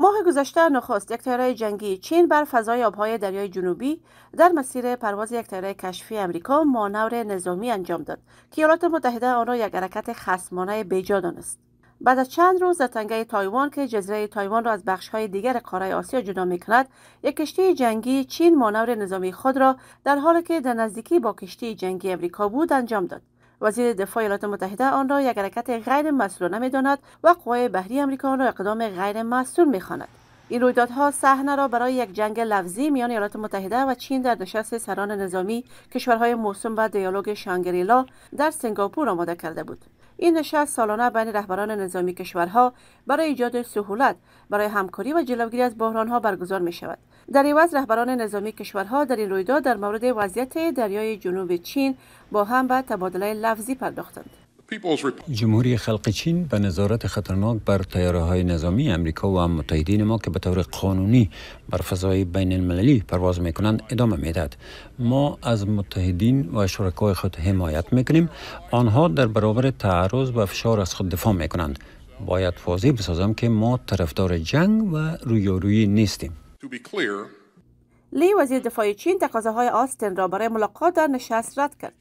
ماه گذشته نخست یک تیاره جنگی چین بر فضای آبهای دریای جنوبی در مسیر پرواز یک تیاره کشفی امریکا مانور نظامی انجام داد که ایالات متحده آن را یک حرکت خصمانه بیجا دانست بعد از چند روز در تنگه تایوان که جزیره تایوان را از بخشهای دیگر قاره آسیا جدا می کند، یک کشتی جنگی چین مانور نظامی خود را در حالی که در نزدیکی با کشتی جنگی امریکا بود انجام داد. وزیر دفاع ایالات متحده آن را یک حرکت غیر مسئولانه داند و قوای بحری امریکا آن را اقدام غیر مسئول میخواند این رویدادها صحنه را برای یک جنگ لفظی میان ایالات متحده و چین در نشست سران نظامی کشورهای موسوم به دیالوگ شانگریلا در سنگاپور آماده کرده بود این نشست سالانه بین رهبران نظامی کشورها برای ایجاد سهولت برای همکاری و جلوگیری از بحرانها برگزار می شود. در عوض رهبران نظامی کشورها در این رویداد در مورد وضعیت دریای جنوب چین با هم به تبادله لفظی پرداختند. جمهوری خلق چین به نظارت خطرناک بر تیاره های نظامی امریکا و متحدین ما که به طور قانونی بر فضای بین المللی پرواز می کنند ادامه می ما از متحدین و شرکای خود حمایت میکنیم آنها در برابر تعرض و فشار از خود دفاع میکنند باید واضح بسازم که ما طرفدار جنگ و رویارویی نیستیم. لی وزیر دفاع چین تقاضاهای آستن را برای ملاقات در نشست رد کرد.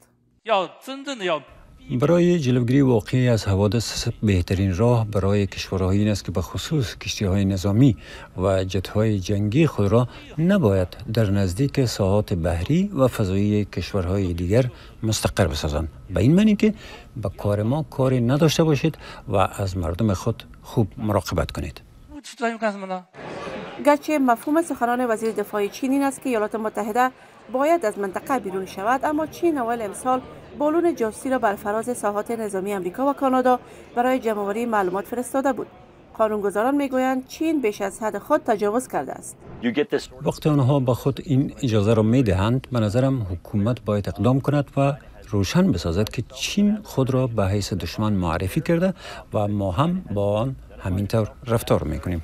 برای جلوگیری واقعی از حوادث بهترین راه برای کشورهایی این است که به خصوص کشتی های نظامی و جت جنگی خود را نباید در نزدیک ساحات بحری و فضایی کشورهای دیگر مستقر بسازند به این معنی که به کار ما کاری نداشته باشید و از مردم خود خوب مراقبت کنید گرچه مفهوم سخنان وزیر دفاع چین این است که ایالات متحده باید از منطقه بیرون شود اما چین اول امسال بالون جاسوسی را بر فراز ساحات نظامی آمریکا و کانادا برای جمعآوری معلومات فرستاده بود قانونگذاران میگویند چین بیش از حد خود تجاوز کرده است وقتی آنها به خود این اجازه را میدهند به نظرم حکومت باید اقدام کند و روشن بسازد که چین خود را به حیث دشمن معرفی کرده و ما هم با آن همینطور رفتار میکنیم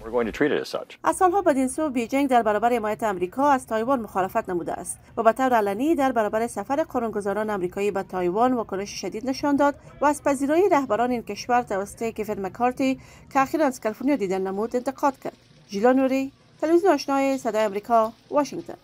از سالها بدین سو بیجنگ در برابر حمایت امریکا از تایوان مخالفت نموده است و به طور علنی در برابر سفر قانونگذاران امریکایی به تایوان واکنش شدید نشان داد و از پذیرایی رهبران این کشور توسط کیفر مکارتی که اخیرا از کالیفرنیا دیدن نمود انتقاد کرد ژیلا نوری تلویزیون آشنای صدای امریکا واشنگتن